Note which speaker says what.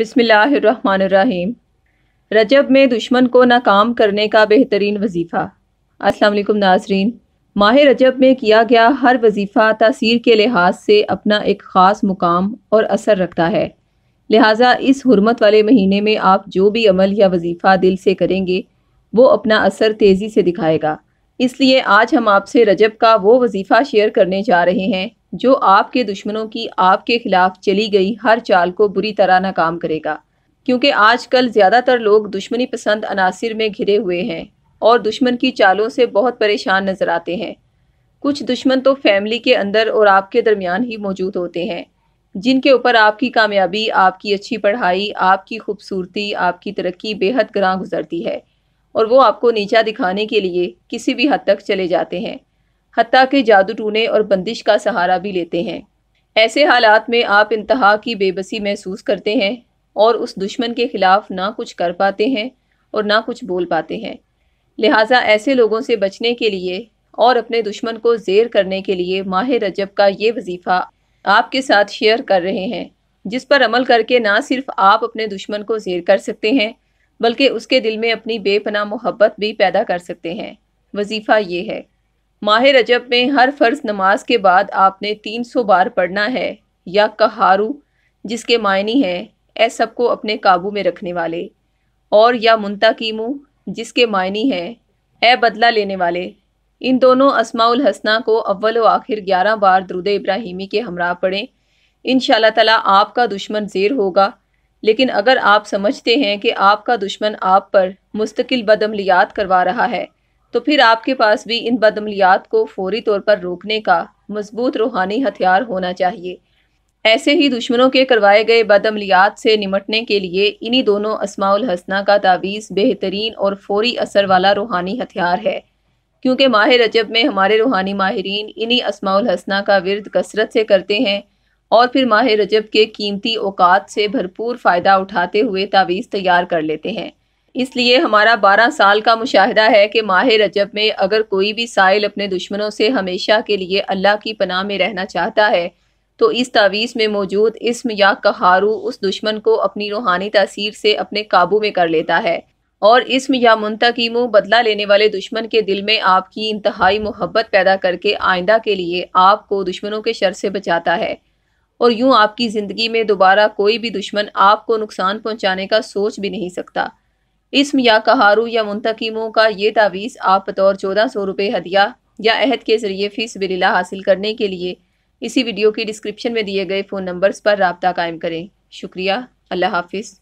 Speaker 1: बिसमीम रजब में दुश्मन को नाकाम करने का बेहतरीन वजीफ़ा अस्सलाम नाजरीन माह रजब में किया गया हर वजीफ़ा तासीर के लिहाज से अपना एक ख़ास मुकाम और असर रखता है लिहाजा इस हरमत वाले महीने में आप जो भी अमल या वजीफ़ा दिल से करेंगे वो अपना असर तेज़ी से दिखाएगा इसलिए आज हम आपसे रजब का वो वजीफ़ा शेयर करने जा रहे हैं जो आपके दुश्मनों की आपके खिलाफ चली गई हर चाल को बुरी तरह नाकाम करेगा क्योंकि आजकल ज़्यादातर लोग दुश्मनी पसंद अनासर में घिरे हुए हैं और दुश्मन की चालों से बहुत परेशान नज़र आते हैं कुछ दुश्मन तो फैमिली के अंदर और आपके दरमियान ही मौजूद होते हैं जिनके ऊपर आपकी कामयाबी आपकी अच्छी पढ़ाई आपकी खूबसूरती आपकी तरक्की बेहद ग्रां गुजरती है और वो आपको नीचा दिखाने के लिए किसी भी हद तक चले जाते हैं हती के जादू टूने और बंदिश का सहारा भी लेते हैं ऐसे हालात में आप इंतहा की बेबसी महसूस करते हैं और उस दुश्मन के ख़िलाफ़ ना कुछ कर पाते हैं और ना कुछ बोल पाते हैं लिहाजा ऐसे लोगों से बचने के लिए और अपने दुश्मन को जेर करने के लिए माह रजब का ये वजीफ़ा आपके साथ शेयर कर रहे हैं जिस पर अमल करके ना सिर्फ आप अपने दुश्मन को जेर कर सकते हैं बल्कि उसके दिल में अपनी बेपना मोहब्बत भी पैदा कर सकते हैं वजीफ़ा ये है माह रजब में हर फ़र्ज नमाज के बाद आपने तीन सौ बार पढ़ना है या कहारू जिसके मायनी हैं सब सबको अपने काबू में रखने वाले और या मुंतकीमू जिसके मायनी हैं ए बदला लेने वाले इन दोनों असमाउल हसना को अव्वल व आखिर ग्यारह बार दरुद इब्राहिमी के हमरा पढ़ें इन ताला आपका दुश्मन जेर होगा लेकिन अगर आप समझते हैं कि आपका दुश्मन आप पर मुस्तकिल बदमलियात करवा रहा है तो फिर आपके पास भी इन बदमलियात को फौरी तौर पर रोकने का मजबूत रूहानी हथियार होना चाहिए ऐसे ही दुश्मनों के करवाए गए बदमलियात से निमटने के लिए इन्हीं दोनों असमाउल हसना का तावीज़ बेहतरीन और फौरी असर वाला रूहानी हथियार है क्योंकि माह रजब में हमारे रूहानी माहरीन इन्हीं असमाउल हसना का विरद कसरत से करते हैं और फिर माह रजब के कीमती औकात से भरपूर फ़ायदा उठाते हुए तावीज़ तैयार कर लेते हैं इसलिए हमारा बारह साल का मुशाहिदा है कि माह रजब में अगर कोई भी साइल अपने दुश्मनों से हमेशा के लिए अल्लाह की पनाह में रहना चाहता है तो इस तावीज़ में मौजूद इसम या कहारू उस दुश्मन को अपनी रूहानी तासीर से अपने काबू में कर लेता है और इसम या मुंतकीम बदला लेने वाले दुश्मन के दिल में आपकी इंतहाई मोहब्बत पैदा करके आइंदा के लिए आपको दुश्मनों के शर से बचाता है और यूँ आपकी ज़िंदगी में दोबारा कोई भी दुश्मन आपको नुकसान पहुँचाने का सोच भी नहीं सकता इसम या कहारू या मुंतकीमों का ये तावीज़ आप बतौर चौदह सौ रुपये हदिया या अहद के ज़रिए फ़ीस बिलिला हासिल करने के लिए इसी वीडियो की डिस्क्रिप्शन में दिए गए फ़ोन नंबर्स पर रबता कायम करें शुक्रिया अल्लाह हाफिज़